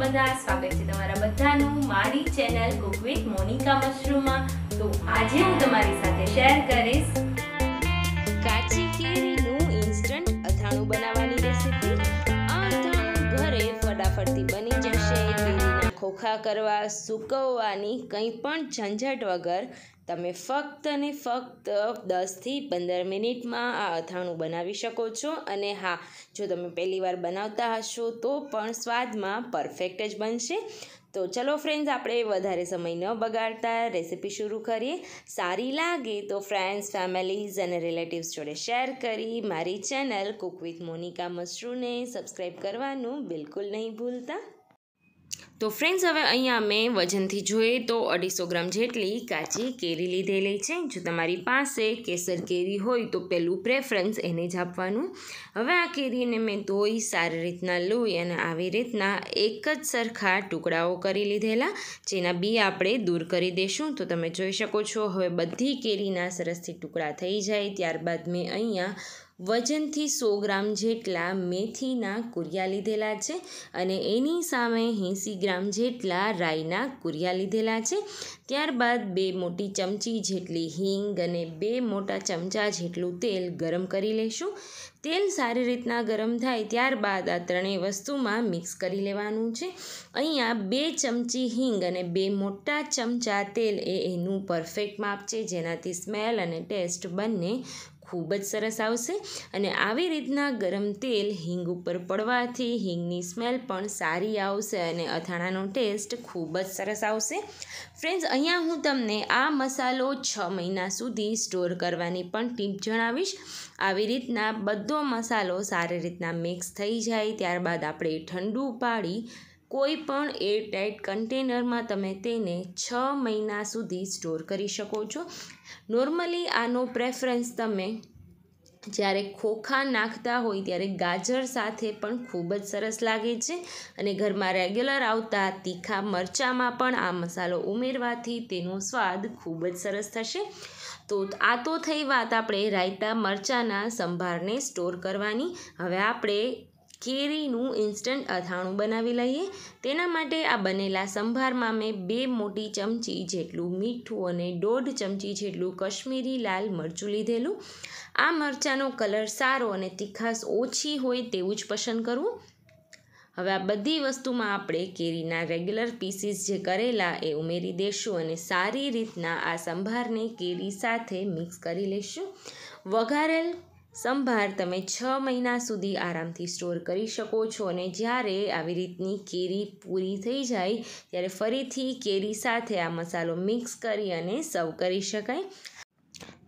બધા સ્વાગત છે તમારા બધાનું મારી ચેનલ કુક વિથ મોનિકા મશરૂમમાં તો આજે હું તમારી સાથે શેર કરીશ કાચી કેરીનું ઇન્સ્ટન્ટ અથાણું બનાવવાની રેસિપી આ અથાણું ઘરે ફટાફટથી બની ખોખા કરવા સૂકવવાની કંઈ પણ ઝંઝટ વગર તમે ફક્ત ને ફક્ત દસથી પંદર મિનિટમાં આ અથાણું બનાવી શકો છો અને હા જો તમે પહેલીવાર બનાવતા હશો તો પણ સ્વાદમાં પરફેક્ટ જ બનશે તો ચલો ફ્રેન્ડ્સ આપણે વધારે સમય ન બગાડતા રેસિપી શરૂ કરીએ સારી લાગે તો ફ્રેન્ડ્સ ફેમિલીઝ અને રિલેટિવ્સ જોડે શેર કરી મારી ચેનલ કુક વિથ મોનિકા મશરૂને સબસ્ક્રાઈબ કરવાનું બિલકુલ નહીં ભૂલતા તો ફ્રેન્ડ્સ હવે અહીંયા મેં વજનથી જોઈએ તો અઢીસો ગ્રામ જેટલી કાચી કેરી લીધેલી છે જો તમારી પાસે કેસર કેરી હોય તો પહેલું પ્રેફરન્સ એને જ આપવાનું હવે આ કેરીને મેં ધોઈ સારી રીતના લઈ અને આવી રીતના એક જ સરખા ટુકડાઓ કરી લીધેલા જેના બી આપણે દૂર કરી દઈશું તો તમે જોઈ શકો છો હવે બધી કેરીના સરસથી ટુકડા થઈ જાય ત્યારબાદ મેં અહીંયા વજનથી સો ગ્રામ જેટલા મેથીના કુરિયા લીધેલા છે અને એની સામે એંસી ગ્રામ જેટલા રાઈના કુરિયા લીધેલા છે ત્યારબાદ બે મોટી ચમચી જેટલી હિંગ અને બે મોટા ચમચા જેટલું તેલ ગરમ કરી લેશું તેલ સારી રીતના ગરમ થાય ત્યારબાદ આ ત્રણેય વસ્તુમાં મિક્સ કરી લેવાનું છે અહીંયા બે ચમચી હિંગ અને બે મોટા ચમચા તેલ એ એનું પરફેક્ટ માપ છે જેનાથી સ્મેલ અને ટેસ્ટ બંને ખૂબ જ સરસ આવશે અને આવી રીતના ગરમ તેલ હિંગ ઉપર પડવાથી હિંગની સ્મેલ પણ સારી આવશે અને અથાણાનો ટેસ્ટ ખૂબ જ સરસ આવશે ફ્રેન્ડ્સ અહીંયા હું તમને આ મસાલો છ મહિના સુધી સ્ટોર કરવાની પણ ટીપ જણાવીશ આવી રીતના બધો મસાલો સારી રીતના મિક્સ થઈ જાય ત્યારબાદ આપણે ઠંડુ પાડી કોઈ પણ ટાઇટ કન્ટેનરમાં તમે તેને છ મહિના સુધી સ્ટોર કરી શકો છો નોર્મલી આનો પ્રેફરન્સ તમે જ્યારે ખોખા નાખતા હોય ત્યારે ગાજર સાથે પણ ખૂબ જ સરસ લાગે છે અને ઘરમાં રેગ્યુલર આવતા તીખા મરચાંમાં પણ આ મસાલો ઉમેરવાથી તેનો સ્વાદ ખૂબ જ સરસ થશે તો આ તો થઈ વાત આપણે રાયતા મરચાંના સંભારને સ્ટોર કરવાની હવે આપણે કેરીનું ઇન્સ્ટન્ટ અથાણું બનાવી લઈએ તેના માટે આ બનેલા સંભારમાં મેં બે મોટી ચમચી જેટલું મીઠું અને દોઢ ચમચી જેટલું કશ્મીરી લાલ મરચું લીધેલું આ મરચાંનો કલર સારો અને તીખાસ ઓછી હોય તેવું જ પસંદ કરવું હવે આ બધી વસ્તુમાં આપણે કેરીના રેગ્યુલર પીસીસ જે કરેલા એ ઉમેરી દઈશું અને સારી રીતના આ સંભારને કેરી સાથે મિક્સ કરી લઈશું વઘારેલ સંભાર તમે છ મહિના સુધી આરામથી સ્ટોર કરી શકો છો અને જ્યારે આવી રીતની કેરી પૂરી થઈ જાય ત્યારે ફરીથી કેરી સાથે આ મસાલો મિક્સ કરી અને સર્વ કરી શકાય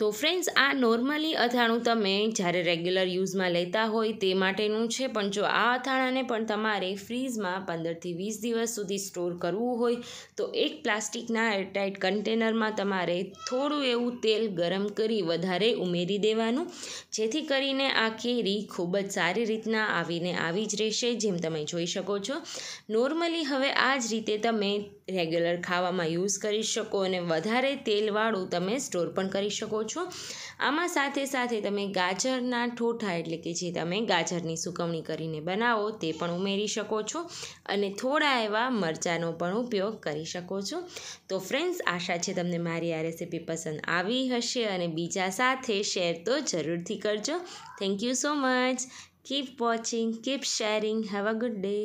તો ફ્રેન્ડ્સ આ નોર્મલી અથાણું તમે જ્યારે રેગ્યુલર યુઝમાં લેતા હોય તે માટેનું છે પણ જો આ અથાણાને પણ તમારે ફ્રીઝમાં પંદરથી વીસ દિવસ સુધી સ્ટોર કરવું હોય તો એક પ્લાસ્ટિકના એરટાઇટ કન્ટેનરમાં તમારે થોડું એવું તેલ ગરમ કરી વધારે ઉમેરી દેવાનું જેથી કરીને આ કેરી ખૂબ જ સારી રીતના આવીને આવી જ રહેશે જેમ તમે જોઈ શકો છો નોર્મલી હવે આ જ રીતે તમે રેગ્યુલર ખાવામાં યુઝ કરી શકો અને વધારે તેલવાળું તમે સ્ટોર પણ કરી શકો શકો છો આમાં સાથે સાથે તમે ગાજરના ઠોઠા એટલે કે જે તમે ગાજરની સુકવણી કરીને બનાવો તે પણ ઉમેરી શકો છો અને થોડા એવા મરચાંનો પણ ઉપયોગ કરી શકો છો તો ફ્રેન્ડ્સ આશા છે તમને મારી આ રેસીપી પસંદ આવી હશે અને બીજા સાથે શેર તો જરૂરથી કરજો thank you so much keep watching keep sharing have a good day